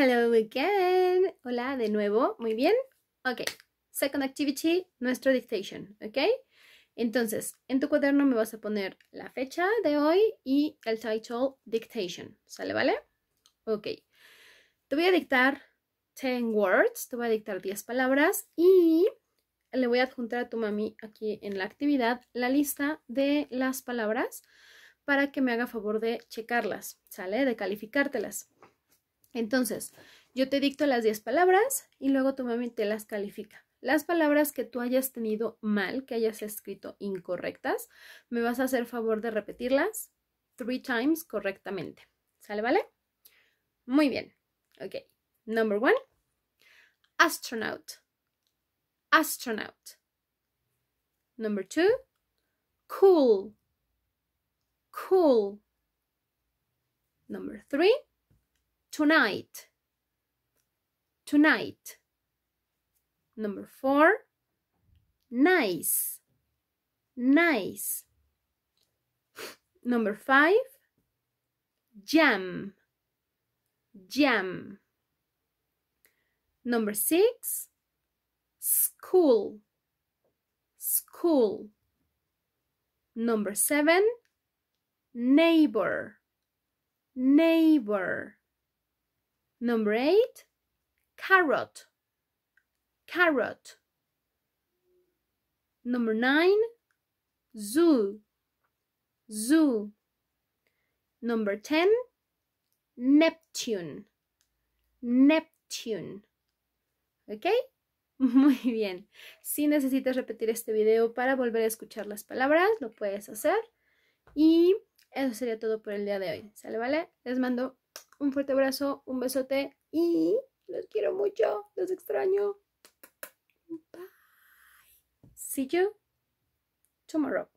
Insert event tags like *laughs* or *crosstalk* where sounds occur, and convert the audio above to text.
Hello again. Hola de nuevo. Muy bien. Ok. Second activity, nuestro dictation. Ok. Entonces, en tu cuaderno me vas a poner la fecha de hoy y el title dictation. ¿Sale, vale? Ok. Te voy a dictar 10 words. Te voy a dictar 10 palabras y le voy a adjuntar a tu mami aquí en la actividad la lista de las palabras para que me haga favor de checarlas, ¿sale? De calificártelas. Entonces, yo te dicto las 10 palabras y luego tu mami te las califica. Las palabras que tú hayas tenido mal, que hayas escrito incorrectas, me vas a hacer favor de repetirlas three times correctamente. ¿Sale, vale? Muy bien. Ok. Number one. Astronaut. Astronaut. Number two. Cool. Cool. Number three. tonight, tonight. Number four, nice, nice. Number five, jam, jam. Number six, school, school. Number seven, neighbor, neighbor. Number eight, carrot, carrot. Number nine, zoo, zoo. Number ten, Neptune, Neptune. ¿Ok? *laughs* Muy bien. Si necesitas repetir este video para volver a escuchar las palabras, lo puedes hacer. Y eso sería todo por el día de hoy. ¿Sale, vale? Les mando un fuerte abrazo, un besote y los quiero mucho, los extraño. Bye. See you tomorrow.